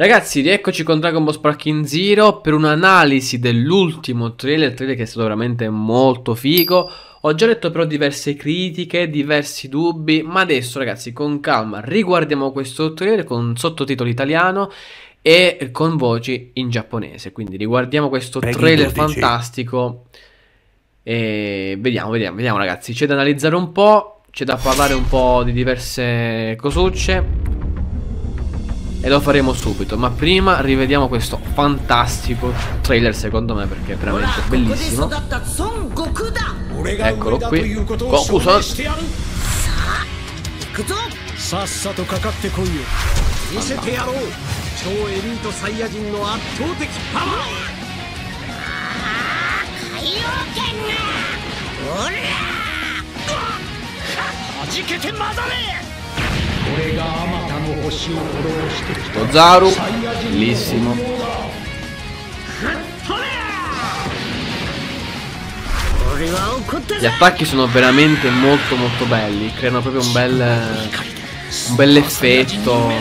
Ragazzi, rieccoci con Dragon Ball Spark in Zero per un'analisi dell'ultimo trailer, trailer che è stato veramente molto figo. Ho già letto però diverse critiche, diversi dubbi, ma adesso ragazzi con calma riguardiamo questo trailer con sottotitolo italiano e con voci in giapponese. Quindi riguardiamo questo Peggy trailer 12. fantastico e vediamo, vediamo, vediamo ragazzi. C'è da analizzare un po', c'è da parlare un po' di diverse cosucce e lo faremo subito ma prima rivediamo questo fantastico trailer secondo me perché è veramente bellissimo eccolo qui Goku-san Ora! はじけて混ざれ lo Zaru, bellissimo. Gli attacchi sono veramente molto molto belli, creano proprio un bel, un bel effetto,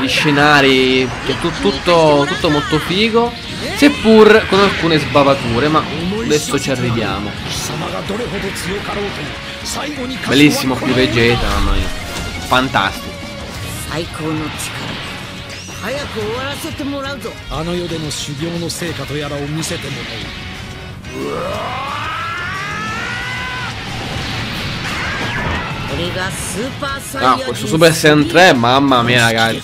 gli scenari, tutto, tutto, tutto molto figo, seppur con alcune sbavature, ma adesso ci arriviamo. Bellissimo qui Vegeta, Fantastico. 最高の力早く終わらせてもらうぞあの世での修行の成果とやらを見せてもらううわあ questo Super Saiyan 3 mamma mia ragazzi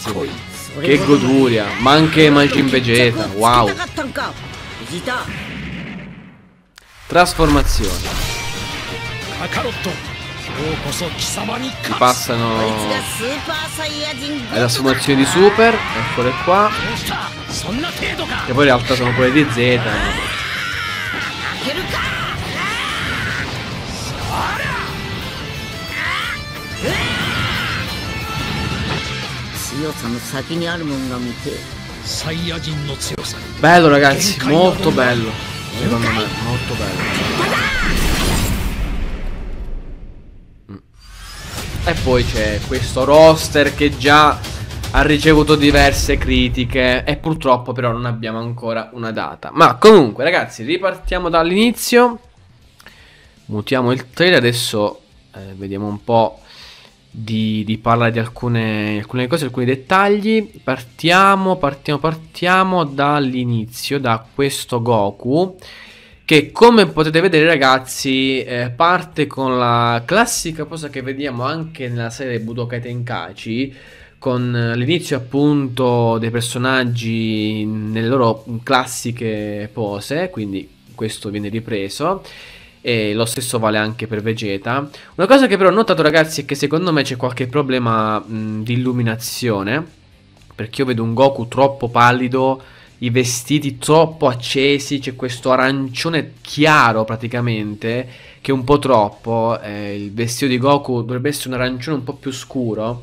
che goduria ma anche Majin Vegeta wow trasformazione si passano alla simulazione di Super, eccole qua. E poi in realtà sono quelle di Z. Bello ragazzi, molto bello. Secondo me, molto bello. E poi c'è questo roster che già ha ricevuto diverse critiche e purtroppo però non abbiamo ancora una data. Ma comunque ragazzi, ripartiamo dall'inizio. Mutiamo il trailer, adesso eh, vediamo un po' Di, di, parlare di alcune, alcune, cose, alcuni dettagli. Partiamo, partiamo, partiamo dall'inizio, da questo Goku che come potete vedere ragazzi eh, parte con la classica cosa che vediamo anche nella serie Budokai Tenkaichi con l'inizio appunto dei personaggi nelle loro classiche pose, quindi questo viene ripreso e lo stesso vale anche per Vegeta. Una cosa che però ho notato ragazzi è che secondo me c'è qualche problema mh, di illuminazione perché io vedo un Goku troppo pallido i vestiti troppo accesi, c'è questo arancione chiaro praticamente, che è un po' troppo, eh, il vestito di Goku dovrebbe essere un arancione un po' più scuro,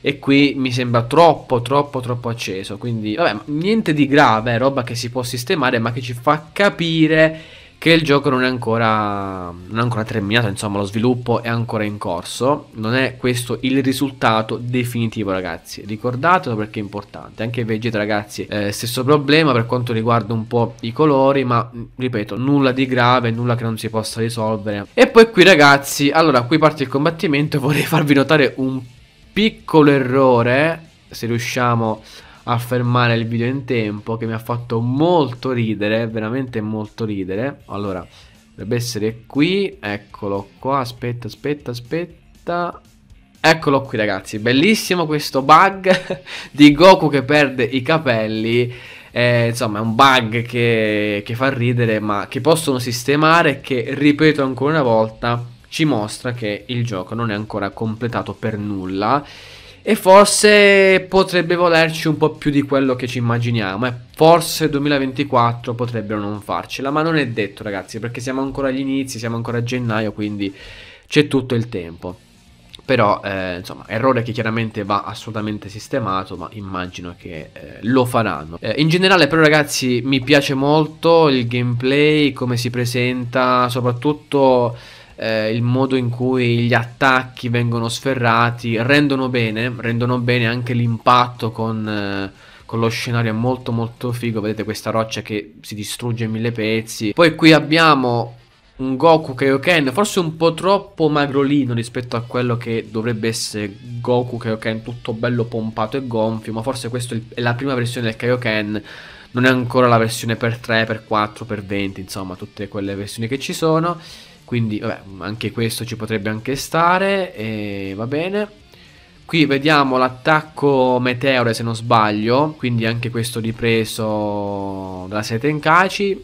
e qui mi sembra troppo troppo troppo acceso quindi vabbè niente di grave eh, roba che si può sistemare ma che ci fa capire che il gioco non è ancora, non è ancora terminato, insomma lo sviluppo è ancora in corso, non è questo il risultato definitivo ragazzi, ricordatelo perché è importante, anche Vegeta ragazzi eh, stesso problema per quanto riguarda un po' i colori, ma ripeto nulla di grave, nulla che non si possa risolvere. E poi qui ragazzi, allora qui parte il combattimento, vorrei farvi notare un piccolo errore, se riusciamo a a fermare il video in tempo che mi ha fatto molto ridere, veramente molto ridere. Allora, dovrebbe essere qui, eccolo qua, aspetta, aspetta, aspetta. Eccolo qui ragazzi, bellissimo questo bug di Goku che perde i capelli. Eh, insomma, è un bug che, che fa ridere, ma che possono sistemare e che, ripeto ancora una volta, ci mostra che il gioco non è ancora completato per nulla e forse potrebbe volerci un po' più di quello che ci immaginiamo e eh. forse 2024 potrebbero non farcela, ma non è detto ragazzi perché siamo ancora agli inizi, siamo ancora a gennaio, quindi c'è tutto il tempo. Però, eh, insomma, errore che chiaramente va assolutamente sistemato, ma immagino che eh, lo faranno. Eh, in generale, però, ragazzi, mi piace molto il gameplay, come si presenta, soprattutto eh, il modo in cui gli attacchi vengono sferrati, rendono bene, rendono bene anche l'impatto con, eh, con lo scenario, molto molto figo, vedete questa roccia che si distrugge in mille pezzi. Poi qui abbiamo un Goku Kaioken forse un po' troppo magrolino rispetto a quello che dovrebbe essere Goku Kaioken tutto bello pompato e gonfio ma forse questa è la prima versione del Kaioken non è ancora la versione per 3, per 4, per 20 insomma tutte quelle versioni che ci sono quindi vabbè, anche questo ci potrebbe anche stare e va bene. Qui vediamo l'attacco meteore se non sbaglio, quindi anche questo ripreso dalla sete Enkaci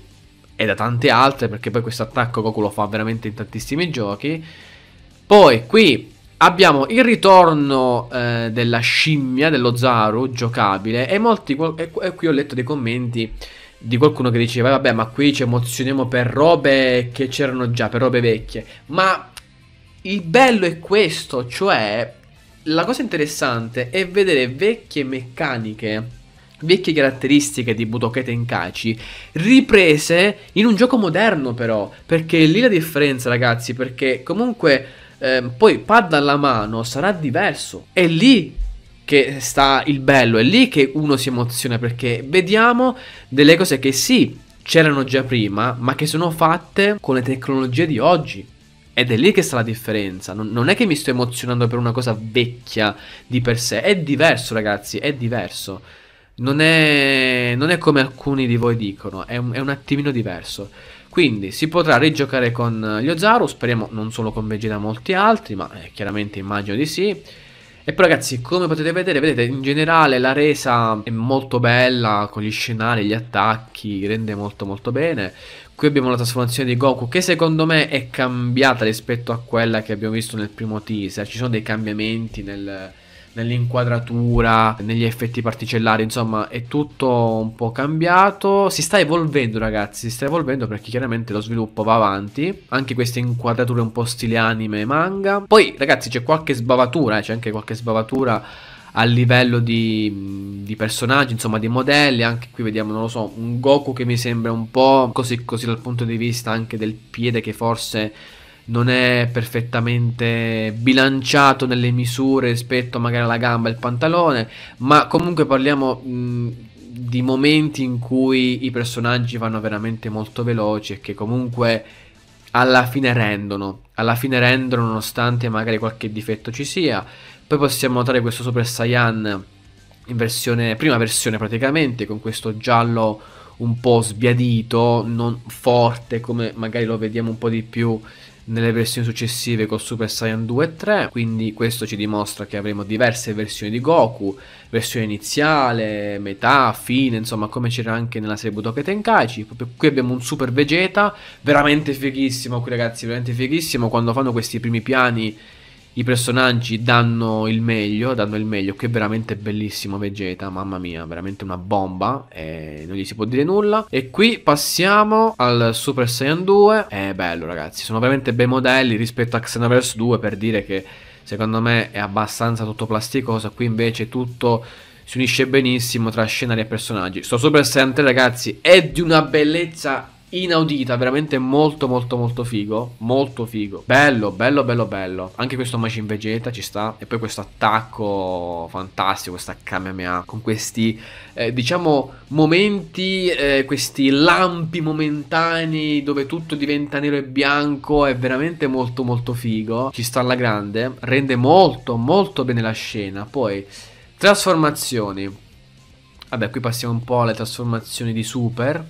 e da tante altre perché poi questo attacco Goku lo fa veramente in tantissimi giochi. Poi qui Abbiamo il ritorno eh, della scimmia, dello Zaru, giocabile, e molti, e qui ho letto dei commenti di qualcuno che diceva vabbè ma qui ci emozioniamo per robe che c'erano già, per robe vecchie, ma il bello è questo, cioè la cosa interessante è vedere vecchie meccaniche vecchie caratteristiche di Budokai Tenkaichi riprese in un gioco moderno però perché è lì la differenza ragazzi perché comunque eh, poi pad alla mano sarà diverso è lì che sta il bello, è lì che uno si emoziona perché vediamo delle cose che sì, c'erano già prima, ma che sono fatte con le tecnologie di oggi. Ed è lì che sta la differenza. Non, non, è che mi sto emozionando per una cosa vecchia di per sé. È diverso, ragazzi, è diverso. Non è, non è come alcuni di voi dicono, è un, è un, attimino diverso. Quindi si potrà rigiocare con gli Ozaru, speriamo non solo con Vegeta, molti altri, ma eh, chiaramente immagino di sì. E poi ragazzi, come potete vedere, vedete, in generale la resa è molto bella con gli scenari, gli attacchi, rende molto molto bene. Qui abbiamo la trasformazione di Goku che secondo me è cambiata rispetto a quella che abbiamo visto nel primo teaser. Ci sono dei cambiamenti nel, nell'inquadratura, negli effetti particellari, insomma è tutto un po' cambiato, si sta evolvendo ragazzi, si sta evolvendo perché chiaramente lo sviluppo va avanti, anche queste inquadrature un po' stile anime e manga, poi ragazzi c'è qualche sbavatura, eh, c'è anche qualche sbavatura a livello di, di, personaggi, insomma di modelli, anche qui vediamo, non lo so, un Goku che mi sembra un po' così così dal punto di vista anche del piede che forse non è perfettamente bilanciato nelle misure rispetto magari alla gamba e al pantalone, ma comunque parliamo mh, di momenti in cui i personaggi vanno veramente molto veloci e che comunque alla fine rendono, alla fine rendono nonostante magari qualche difetto ci sia. Poi possiamo notare questo Super Saiyan in versione, prima versione praticamente, con questo giallo un po' sbiadito, non forte come magari lo vediamo un po' di più nelle versioni successive con Super Saiyan 2 e 3, quindi questo ci dimostra che avremo diverse versioni di Goku, versione iniziale, metà, fine, insomma come c'era anche nella serie Budokai Tenkaichi. Qui abbiamo un Super Vegeta, veramente fighissimo qui ragazzi, veramente fighissimo, quando fanno questi primi piani i personaggi danno il meglio, danno il meglio, che è veramente bellissimo Vegeta, mamma mia, veramente una bomba, e non gli si può dire nulla. E qui passiamo al Super Saiyan 2, è bello ragazzi, sono veramente bei modelli rispetto a Xenoverse 2 per dire che secondo me è abbastanza tutto plasticoso, qui invece tutto si unisce benissimo tra scenari e personaggi. Sto Super Saiyan 3 ragazzi, è di una bellezza inaudita, veramente molto molto molto figo, molto figo. Bello, bello, bello, bello. Anche questo Machine Vegeta ci sta e poi questo attacco fantastico, questa Kamehameha con questi eh, diciamo momenti, eh, questi lampi momentanei dove tutto diventa nero e bianco, è veramente molto molto figo. Ci sta alla grande, rende molto molto bene la scena. Poi trasformazioni Vabbè, qui passiamo un po' alle trasformazioni di Super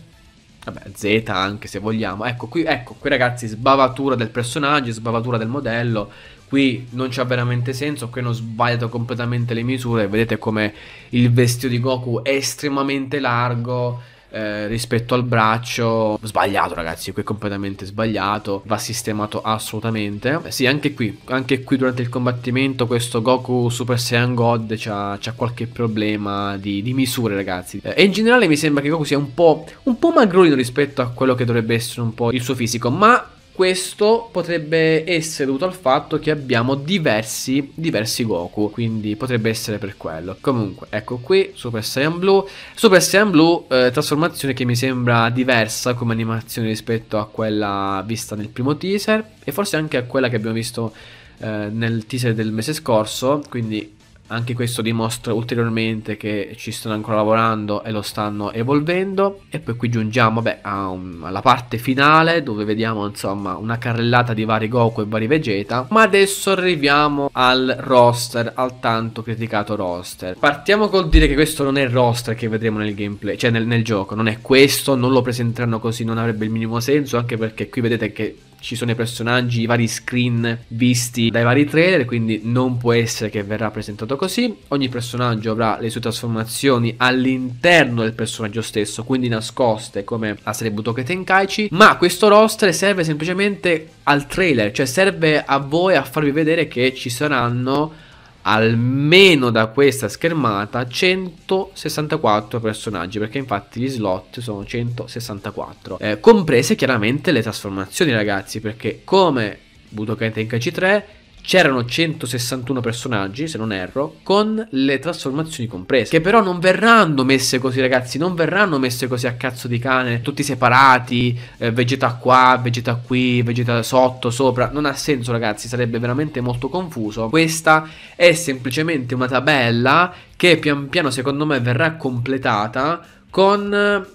vabbè, Z anche se vogliamo. Ecco qui, ecco qui ragazzi, sbavatura del personaggio, sbavatura del modello. Qui non c'ha veramente senso, qui hanno sbagliato completamente le misure. Vedete come il vestito di Goku è estremamente largo eh, rispetto al braccio sbagliato ragazzi qui è completamente sbagliato va sistemato assolutamente sì anche qui anche qui durante il combattimento questo Goku Super Saiyan God c'ha, c'ha qualche problema di, di misure ragazzi eh, e in generale mi sembra che Goku sia un po', un po' magrolino rispetto a quello che dovrebbe essere un po' il suo fisico ma questo potrebbe essere dovuto al fatto che abbiamo diversi, diversi Goku, quindi potrebbe essere per quello. Comunque, ecco qui, Super Saiyan Blue. Super Saiyan Blue, eh, trasformazione che mi sembra diversa come animazione rispetto a quella vista nel primo teaser e forse anche a quella che abbiamo visto eh, nel teaser del mese scorso, quindi anche questo dimostra ulteriormente che ci stanno ancora lavorando e lo stanno evolvendo e poi qui giungiamo beh, un, alla parte finale dove vediamo insomma una carrellata di vari Goku e vari Vegeta ma adesso arriviamo al roster al tanto criticato roster partiamo col dire che questo non è il roster che vedremo nel gameplay cioè nel, nel gioco non è questo non lo presenteranno così non avrebbe il minimo senso anche perché qui vedete che ci sono i personaggi, i vari screen visti dai vari trailer, quindi non può essere che verrà presentato così. Ogni personaggio avrà le sue trasformazioni all'interno del personaggio stesso, quindi nascoste come la serie Budokai Tenkaichi, ma questo roster serve semplicemente al trailer, cioè serve a voi a farvi vedere che ci saranno almeno da questa schermata 164 personaggi perché infatti gli slot sono 164 eh, comprese chiaramente le trasformazioni ragazzi perché come Budokai Tenkaichi 3 C'erano 161 personaggi, se non erro, con le trasformazioni comprese. Che però non verranno messe così, ragazzi. Non verranno messe così a cazzo di cane, tutti separati. Eh, vegeta qua, vegeta qui, vegeta sotto, sopra. Non ha senso, ragazzi. Sarebbe veramente molto confuso. Questa è semplicemente una tabella che pian piano, secondo me, verrà completata con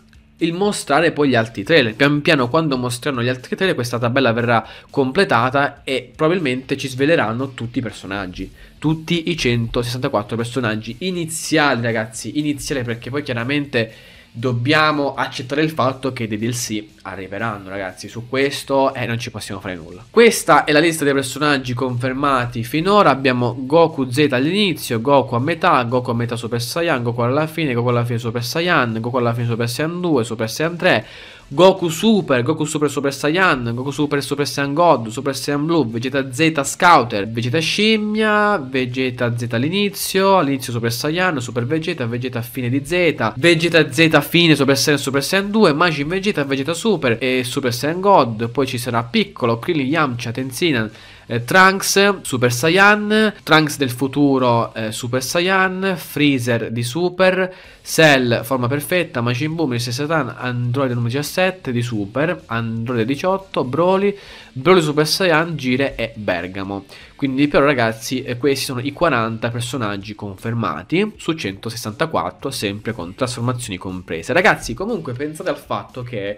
il mostrare poi gli altri trailer. Pian piano quando mostreranno gli altri trailer questa tabella verrà completata e probabilmente ci sveleranno tutti i personaggi, tutti i 164 personaggi iniziali ragazzi, iniziali perché poi chiaramente dobbiamo accettare il fatto che dei DLC arriveranno, ragazzi. Su questo eh, non ci possiamo fare nulla. Questa è la lista dei personaggi confermati finora. Abbiamo Goku Z all'inizio, Goku a metà, Goku a metà Super Saiyan, Goku alla fine, Goku alla fine Super Saiyan, Goku alla fine Super Saiyan 2, Super Saiyan 3. Goku Super, Goku Super Super Saiyan, Goku Super Super Saiyan God, Super Saiyan Blue, Vegeta Z Scouter, Vegeta Scimmia, Vegeta Z all'inizio, all'inizio Super Saiyan, Super Vegeta, Vegeta fine di Z, Vegeta Z fine Super Saiyan Super Saiyan 2, Majin Vegeta, Vegeta Super e Super Saiyan God, poi ci sarà Piccolo, Krillin, Yamcha, Tenzinan, eh, Trunks Super Saiyan, Trunks del futuro eh, Super Saiyan, Freezer di Super, Cell forma perfetta, Machine Boom, Mr. Satan, Android numero 17 di Super, Android 18, Broly, Broly Super Saiyan, Gire e Bergamo. Quindi però ragazzi eh, questi sono i 40 personaggi confermati su 164 sempre con trasformazioni comprese. Ragazzi comunque pensate al fatto che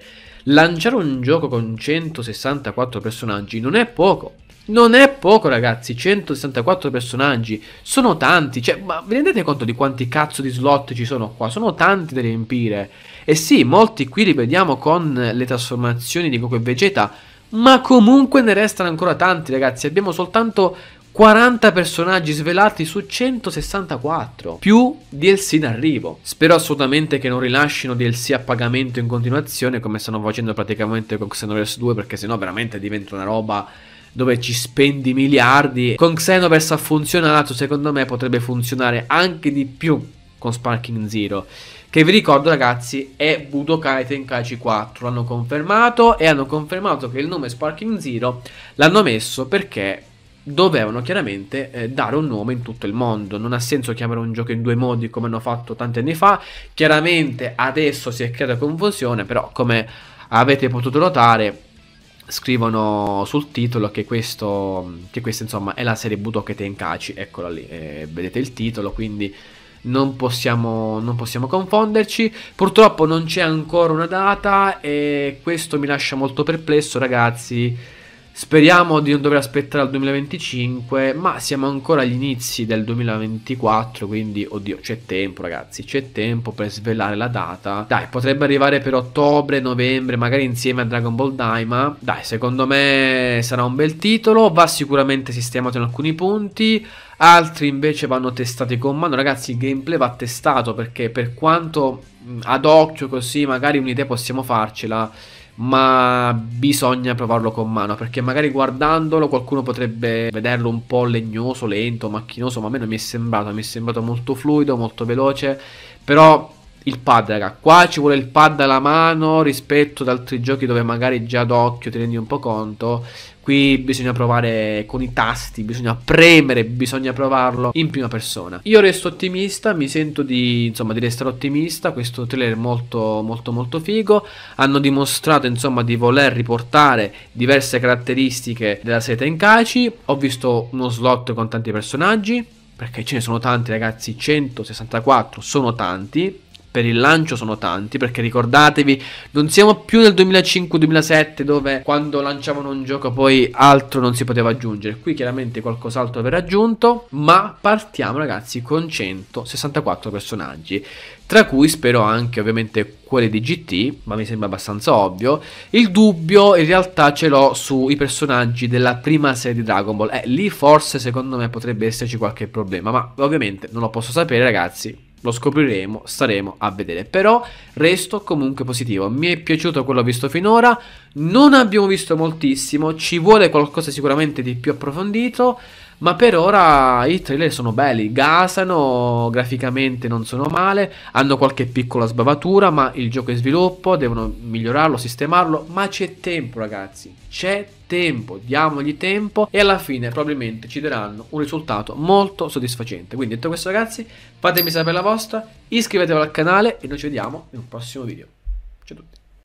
lanciare un gioco con 164 personaggi non è poco. Non è poco, ragazzi. 164 personaggi. Sono tanti. Cioè, ma vi rendete conto di quanti cazzo di slot ci sono qua? Sono tanti da riempire. E sì, molti qui li vediamo con le trasformazioni di Goku e Vegeta. Ma comunque ne restano ancora tanti, ragazzi. Abbiamo soltanto 40 personaggi svelati su 164, più DLC in arrivo. Spero assolutamente che non rilascino DLC a pagamento in continuazione, come stanno facendo praticamente con Xenoverse 2, perché sennò veramente diventa una roba dove ci spendi miliardi. Con Xenoverse ha funzionato, secondo me potrebbe funzionare anche di più con Sparking Zero. Che vi ricordo ragazzi è Budokai Tenkaichi 4, l'hanno confermato e hanno confermato che il nome Sparking Zero l'hanno messo perché dovevano chiaramente eh, dare un nome in tutto il mondo. Non ha senso chiamare un gioco in due modi come hanno fatto tanti anni fa. Chiaramente adesso si è creata confusione, però come avete potuto notare scrivono sul titolo che, questo, che questa insomma è la serie Budokai Tenkaichi, eccola lì, eh, vedete il titolo, quindi non possiamo, non possiamo confonderci, purtroppo non c'è ancora una data e questo mi lascia molto perplesso ragazzi, Speriamo di non dover aspettare al 2025, ma siamo ancora agli inizi del 2024, quindi oddio, c'è tempo ragazzi, c'è tempo per svelare la data. Dai, potrebbe arrivare per ottobre, novembre, magari insieme a Dragon Ball Daima. Dai, secondo me sarà un bel titolo, va sicuramente sistemato in alcuni punti altri invece vanno testati con mano. Ragazzi, il gameplay va testato perché per quanto ad occhio così magari un'idea possiamo farcela ma bisogna provarlo con mano perché magari guardandolo qualcuno potrebbe vederlo un po' legnoso, lento, macchinoso, ma a me non mi è sembrato, mi è sembrato molto fluido, molto veloce, però il pad, raga. Qua ci vuole il pad alla mano rispetto ad altri giochi dove magari già d'occhio ti rendi un po' conto. Qui bisogna provare con i tasti, bisogna premere, bisogna provarlo in prima persona. Io resto ottimista, mi sento di, insomma, di restare ottimista, questo trailer è molto molto molto figo, hanno dimostrato insomma di voler riportare diverse caratteristiche della seta in ho visto uno slot con tanti personaggi, perché ce ne sono tanti ragazzi, 164 sono tanti, per il lancio sono tanti, perché ricordatevi, non siamo più nel 2005-2007 dove quando lanciavano un gioco poi altro non si poteva aggiungere. Qui chiaramente qualcos'altro verrà aggiunto, ma partiamo ragazzi con 164 personaggi tra cui spero anche ovviamente quelli di GT, ma mi sembra abbastanza ovvio. Il dubbio in realtà ce l'ho sui personaggi della prima serie di Dragon Ball. Eh, lì forse secondo me potrebbe esserci qualche problema, ma ovviamente non lo posso sapere ragazzi, lo scopriremo, staremo a vedere. Però resto comunque positivo. Mi è piaciuto quello visto finora. Non abbiamo visto moltissimo. Ci vuole qualcosa sicuramente di più approfondito. Ma per ora i trailer sono belli, gasano, graficamente non sono male, hanno qualche piccola sbavatura, ma il gioco è in sviluppo, devono migliorarlo, sistemarlo, ma c'è tempo ragazzi, c'è tempo, diamogli tempo e alla fine probabilmente ci daranno un risultato molto soddisfacente. Quindi detto questo ragazzi, fatemi sapere la vostra, iscrivetevi al canale e noi ci vediamo in un prossimo video. Ciao a tutti.